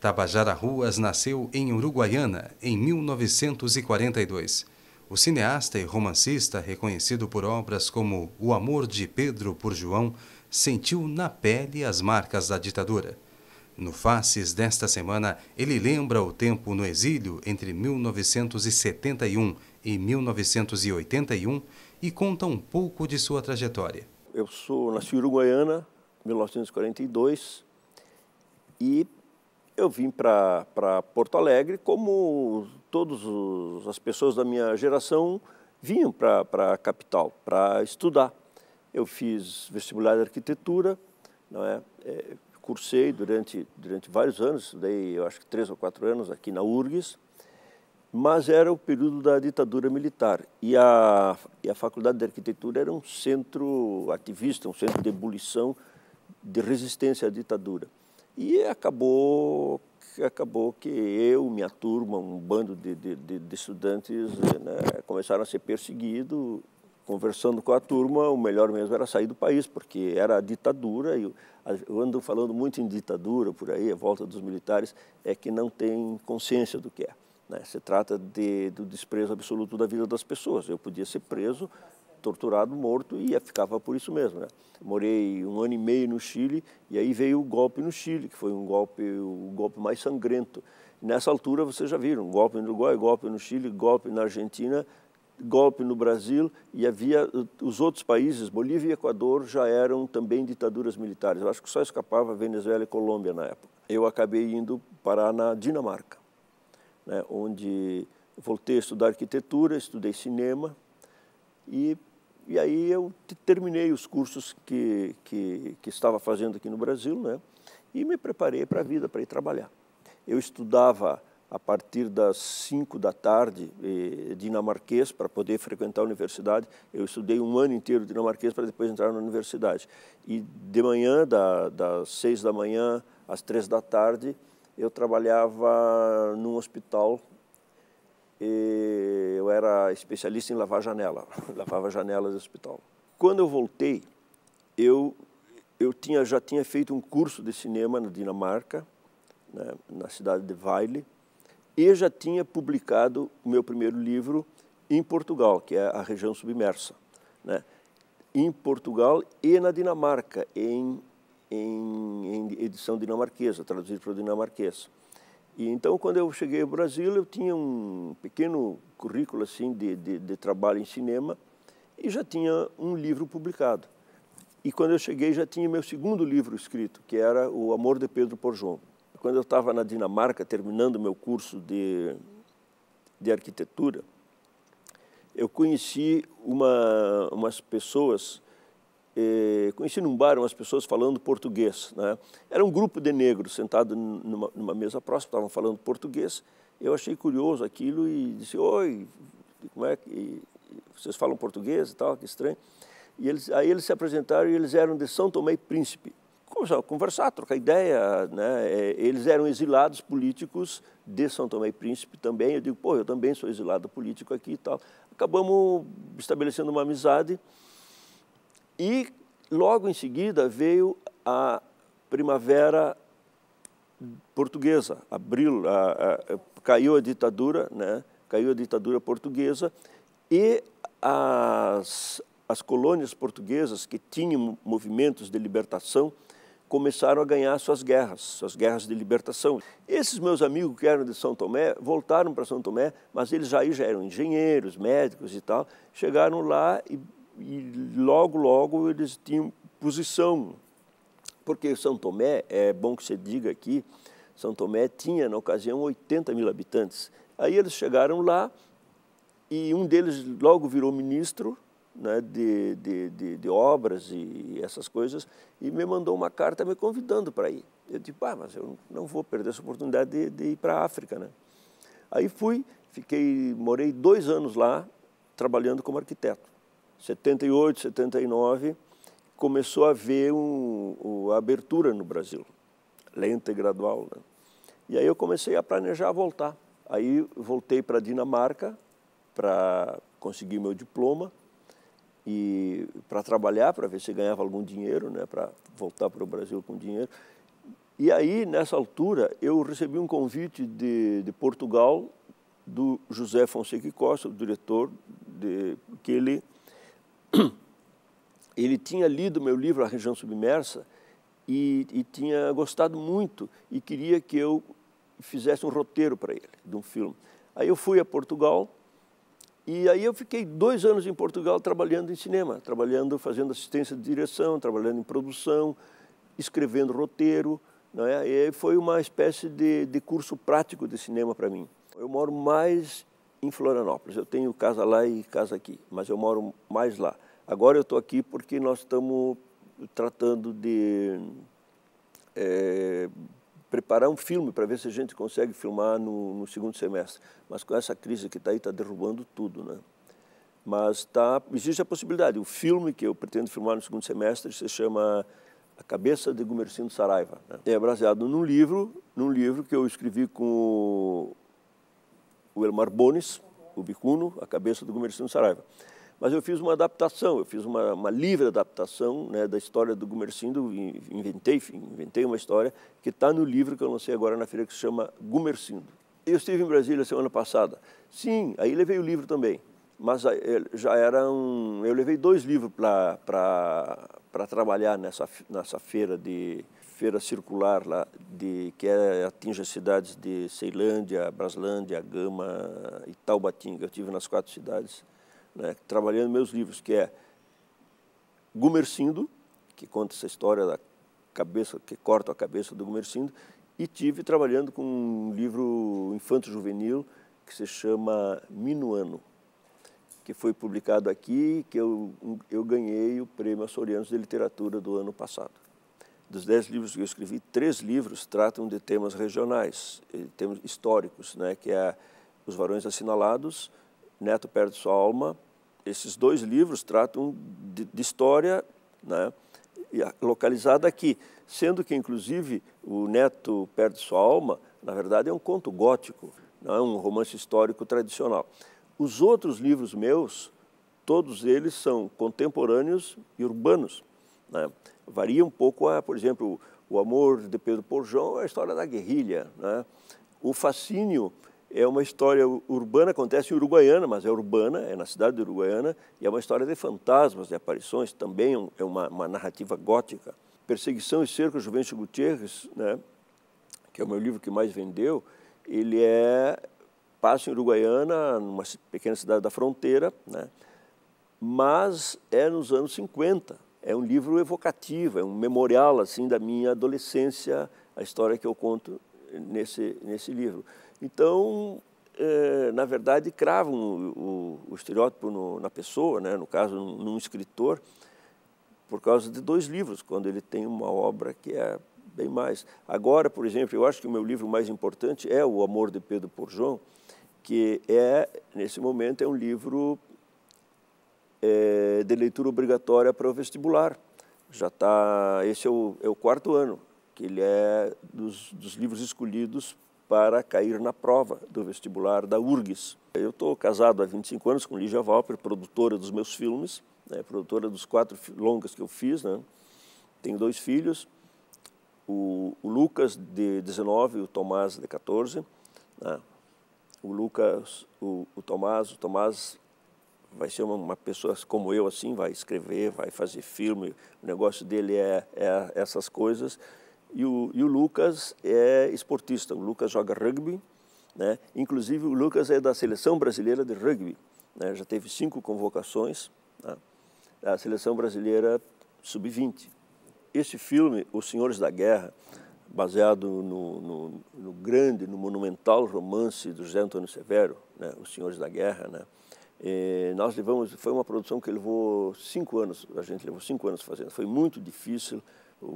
Tabajara Ruas nasceu em Uruguaiana em 1942. O cineasta e romancista, reconhecido por obras como O Amor de Pedro por João, sentiu na pele as marcas da ditadura. No Faces desta semana, ele lembra o tempo no exílio entre 1971 e 1981 e conta um pouco de sua trajetória. Eu sou nasci em Uruguaiana, 1942, e eu vim para Porto Alegre como todas as pessoas da minha geração vinham para a capital para estudar. Eu fiz vestibular de arquitetura, não é? é? cursei durante, durante vários anos, estudei eu acho que três ou quatro anos aqui na URGS, mas era o período da ditadura militar e a, e a Faculdade de Arquitetura era um centro ativista, um centro de ebulição, de resistência à ditadura. E acabou, acabou que eu, minha turma, um bando de, de, de estudantes né, começaram a ser perseguidos. Conversando com a turma, o melhor mesmo era sair do país, porque era a ditadura. E eu ando falando muito em ditadura por aí, a volta dos militares, é que não tem consciência do que é. Né? Se trata de, do desprezo absoluto da vida das pessoas. Eu podia ser preso torturado, morto e ficava por isso mesmo. Né? Morei um ano e meio no Chile e aí veio o golpe no Chile, que foi um golpe, o golpe mais sangrento. Nessa altura vocês já viram, golpe no Uruguai, golpe no Chile, golpe na Argentina, golpe no Brasil e havia os outros países, Bolívia e Equador, já eram também ditaduras militares. Eu acho que só escapava Venezuela e Colômbia na época. Eu acabei indo parar na Dinamarca, né, onde voltei a estudar arquitetura, estudei cinema e e aí eu terminei os cursos que, que, que estava fazendo aqui no Brasil, né? E me preparei para a vida, para ir trabalhar. Eu estudava a partir das 5 da tarde eh, dinamarquês para poder frequentar a universidade. Eu estudei um ano inteiro dinamarquês para depois entrar na universidade. E de manhã, da, das 6 da manhã às 3 da tarde, eu trabalhava num hospital e eu era especialista em lavar janela, lavava janelas do hospital. Quando eu voltei, eu eu tinha já tinha feito um curso de cinema na Dinamarca, né, na cidade de Weile, e já tinha publicado o meu primeiro livro em Portugal, que é a região submersa, né, em Portugal e na Dinamarca, em, em, em edição dinamarquesa, traduzido para o dinamarquês. E então, quando eu cheguei ao Brasil, eu tinha um pequeno currículo assim de, de, de trabalho em cinema e já tinha um livro publicado. E quando eu cheguei, já tinha meu segundo livro escrito, que era O Amor de Pedro por João Quando eu estava na Dinamarca, terminando meu curso de, de arquitetura, eu conheci uma, umas pessoas eh, conheci num bar umas pessoas falando português. Né? Era um grupo de negros sentado numa, numa mesa próxima, estavam falando português. Eu achei curioso aquilo e disse, oi, como é que vocês falam português e tal, que estranho. E eles, aí eles se apresentaram e eles eram de São Tomé e Príncipe. Começaram a conversar, trocar ideia, né? Eh, eles eram exilados políticos de São Tomé e Príncipe também. Eu digo, pô, eu também sou exilado político aqui e tal. Acabamos estabelecendo uma amizade. E logo em seguida veio a primavera portuguesa, abril, a, a, caiu a ditadura, né? caiu a ditadura portuguesa e as, as colônias portuguesas que tinham movimentos de libertação começaram a ganhar suas guerras, suas guerras de libertação. Esses meus amigos que eram de São Tomé voltaram para São Tomé, mas eles aí já eram engenheiros, médicos e tal, chegaram lá e e logo, logo eles tinham posição. Porque São Tomé, é bom que você diga aqui, São Tomé tinha na ocasião 80 mil habitantes. Aí eles chegaram lá e um deles logo virou ministro né, de, de, de, de, obras e essas coisas e me mandou uma carta me convidando para ir. Eu disse, ah, mas eu não vou perder essa oportunidade de, de ir para a África. Né? Aí fui, fiquei, morei dois anos lá trabalhando como arquiteto. 78, 79, começou a haver um, um, a abertura no Brasil, lenta e gradual. Né? E aí eu comecei a planejar voltar. Aí voltei para a Dinamarca para conseguir meu diploma e para trabalhar, para ver se ganhava algum dinheiro, né, para voltar para o Brasil com dinheiro. E aí, nessa altura, eu recebi um convite de, de Portugal do José Fonseca Costa, o diretor, de, que ele ele tinha lido meu livro A Região Submersa e, e, tinha gostado muito e queria que eu fizesse um roteiro para ele, de um filme. Aí eu fui a Portugal e aí eu fiquei dois anos em Portugal trabalhando em cinema, trabalhando, fazendo assistência de direção, trabalhando em produção, escrevendo roteiro. é? E foi uma espécie de, de curso prático de cinema para mim. Eu moro mais em Florianópolis. Eu tenho casa lá e casa aqui, mas eu moro mais lá. Agora eu estou aqui porque nós estamos tratando de é, preparar um filme para ver se a gente consegue filmar no, no segundo semestre. Mas com essa crise que está aí, está derrubando tudo, né? Mas tá, existe a possibilidade. O filme que eu pretendo filmar no segundo semestre se chama A Cabeça de Gumercindo Saraiva. Né? É baseado num livro, num livro que eu escrevi com o Elmar Bones, Bicuno, a cabeça do Gumercindo Saraiva. Mas eu fiz uma adaptação, eu fiz uma, uma livre adaptação né, da história do Gumercindo, inventei, inventei uma história que está no livro que eu lancei agora na feira que se chama Gumercindo. Eu estive em Brasília semana passada. Sim, aí levei o livro também, mas eh, já era um... Eu levei dois livros para trabalhar nessa, nessa feira de feira circular lá, de, que é, atinge as cidades de Ceilândia, Braslândia, Gama e Taubatinga. Eu tive nas quatro cidades, né, trabalhando meus livros, que é Gumercindo, que conta essa história da cabeça, que corta a cabeça do Gumercindo, e tive trabalhando com um livro infanto-juvenil que se chama Minuano, que foi publicado aqui, que eu, eu ganhei o Prêmio Açorianos de Literatura do ano passado. Dos dez livros que eu escrevi, três livros tratam de temas regionais, eh, temas históricos, né? que é Os Varões Assinalados, Neto Perde Sua Alma. Esses dois livros tratam de, de história né? localizada aqui, sendo que, inclusive, o Neto Perde Sua Alma, na verdade, é um conto gótico, não é um romance histórico tradicional. Os outros livros meus, todos eles são contemporâneos e urbanos. Né? Varia um pouco, a, por exemplo, o amor de Pedro Porjão é a história da guerrilha. Né? O fascínio é uma história urbana, acontece em Uruguaiana, mas é urbana, é na cidade de Uruguaiana, e é uma história de fantasmas, de aparições, também é uma, uma narrativa gótica. Perseguição e Cerco, Juventus Gutierrez, né? que é o meu livro que mais vendeu, ele é passa em Uruguaiana, numa pequena cidade da fronteira, né? mas é nos anos 50 é um livro evocativo, é um memorial assim da minha adolescência, a história que eu conto nesse, nesse livro. Então, é, na verdade, cravam um, o, o, estereótipo no, na pessoa, né? no caso, num, num, escritor, por causa de dois livros, quando ele tem uma obra que é bem mais. Agora, por exemplo, eu acho que o meu livro mais importante é O Amor de Pedro por João, que é, nesse momento, é um livro é, de leitura obrigatória para o vestibular. Já está, esse é o, é o, quarto ano, que ele é dos, dos livros escolhidos para cair na prova do vestibular da URGS. Eu estou casado há 25 anos com Lígia Valper, produtora dos meus filmes, né, produtora dos quatro longas que eu fiz. Né. Tenho dois filhos, o, o Lucas, de 19, e o Tomás, de 14. Né. O Lucas, o, o Tomás, o Tomás vai ser uma, uma, pessoa como eu assim, vai escrever, vai fazer filme, o negócio dele é, é essas coisas. E o, e o, Lucas é esportista, o Lucas joga rugby, né? inclusive o Lucas é da seleção brasileira de rugby, né? já teve cinco convocações, né? a seleção brasileira sub-20. Este filme, Os Senhores da Guerra, baseado no, no, no grande, no monumental romance do José Antônio Severo, né? Os Senhores da Guerra, né? É, nós levamos, foi uma produção que levou cinco anos, a gente levou cinco anos fazendo. Foi muito difícil,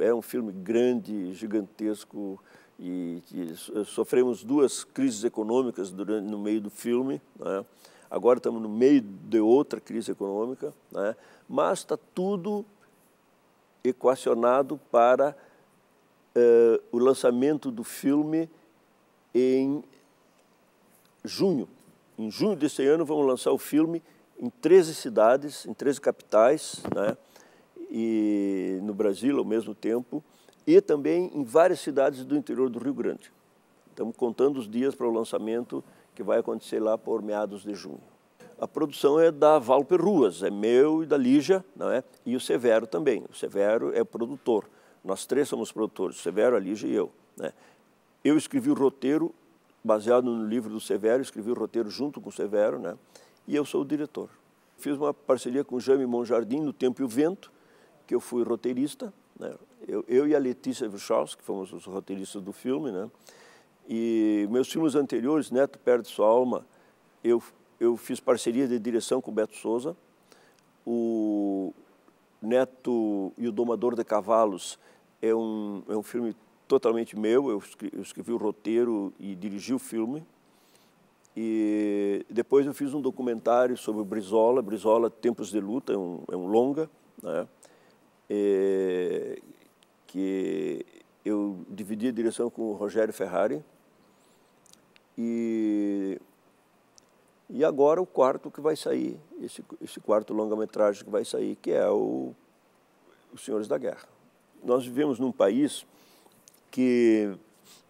é um filme grande, gigantesco, e, e sofremos duas crises econômicas durante, no meio do filme. Né? Agora estamos no meio de outra crise econômica, né? mas está tudo equacionado para uh, o lançamento do filme em junho em junho desse ano, vamos lançar o filme em 13 cidades, em 13 capitais, né? e no Brasil ao mesmo tempo, e também em várias cidades do interior do Rio Grande. Estamos contando os dias para o lançamento que vai acontecer lá por meados de junho. A produção é da Val Perruas, é meu e da Lígia, não é? e o Severo também. O Severo é o produtor. Nós três somos produtores, o Severo, a Lígia e eu. Né? Eu escrevi o roteiro, baseado no livro do Severo, escrevi o roteiro junto com o Severo, né? e eu sou o diretor. Fiz uma parceria com o Jaime Monjardim no Tempo e o Vento, que eu fui roteirista, né? eu, eu, e a Letícia Vichaus, que fomos os roteiristas do filme, né? e meus filmes anteriores, Neto Perde Sua Alma, eu, eu fiz parceria de direção com o Beto Souza, o Neto e o Domador de Cavalos é um, é um filme totalmente meu, eu escrevi, eu escrevi o roteiro e dirigi o filme. E depois eu fiz um documentário sobre o Brizola, Brizola Tempos de Luta, é um, é um longa, né? E, é, que eu dividi a direção com o Rogério Ferrari. E, e agora o quarto que vai sair, esse, esse quarto longa-metragem que vai sair, que é o Os Senhores da Guerra. Nós vivemos num país que,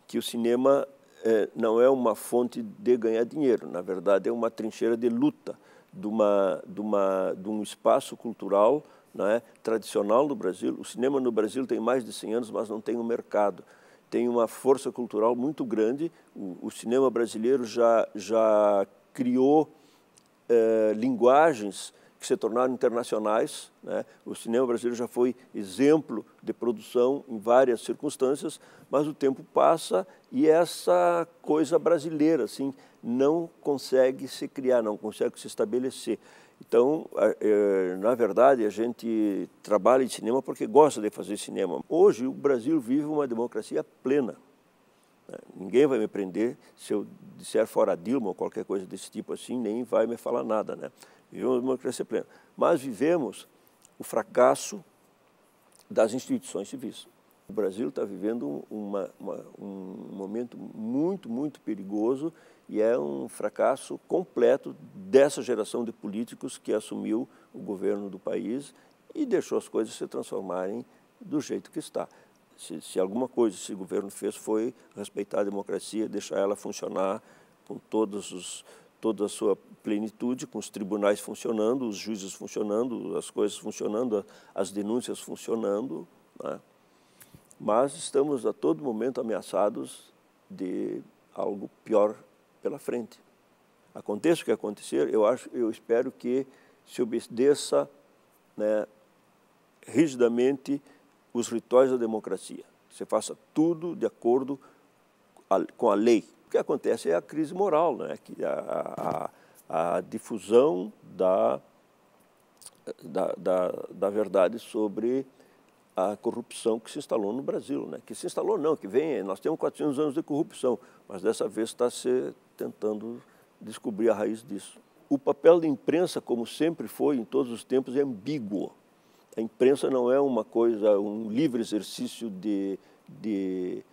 que o cinema é, não é uma fonte de ganhar dinheiro, na verdade é uma trincheira de luta de, uma, de, uma, de um espaço cultural é tradicional do Brasil. O cinema no Brasil tem mais de 100 anos, mas não tem um mercado. Tem uma força cultural muito grande. O, o cinema brasileiro já, já criou é, linguagens que se tornaram internacionais. Né? O cinema brasileiro já foi exemplo de produção em várias circunstâncias, mas o tempo passa e essa coisa brasileira assim, não consegue se criar, não consegue se estabelecer. Então, eh, na verdade, a gente trabalha em cinema porque gosta de fazer cinema. Hoje, o Brasil vive uma democracia plena. Né? Ninguém vai me prender se eu disser fora Dilma ou qualquer coisa desse tipo assim, nem vai me falar nada, né? Vivemos uma democracia plena. Mas vivemos o fracasso das instituições civis. O Brasil está vivendo uma, uma, um momento muito, muito perigoso e é um fracasso completo dessa geração de políticos que assumiu o governo do país e deixou as coisas se transformarem do jeito que está. Se, se alguma coisa esse governo fez foi respeitar a democracia, deixar ela funcionar com todos os, toda a sua plenitude, com os tribunais funcionando, os juízes funcionando, as coisas funcionando, as denúncias funcionando, né? mas estamos a todo momento ameaçados de algo pior pela frente. Aconteça o que acontecer, eu acho, eu espero que se obedeça né, rigidamente os rituais da democracia. Você faça tudo de acordo com a lei, que acontece é a crise moral, né? que a, a, a difusão da, da, da, da, verdade sobre a corrupção que se instalou no Brasil. Né? Que se instalou não, que vem, nós temos 400 anos de corrupção, mas dessa vez está se tentando descobrir a raiz disso. O papel da imprensa, como sempre foi em todos os tempos, é ambíguo. A imprensa não é uma coisa, um livre exercício de, de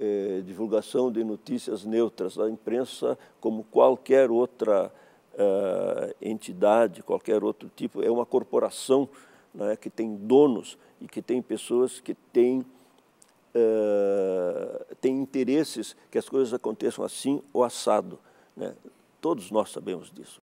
eh, divulgação de notícias neutras. A imprensa, como qualquer outra eh, entidade, qualquer outro tipo, é uma corporação né, que tem donos e que tem pessoas que têm, eh, têm interesses que as coisas aconteçam assim ou assado. Né? Todos nós sabemos disso.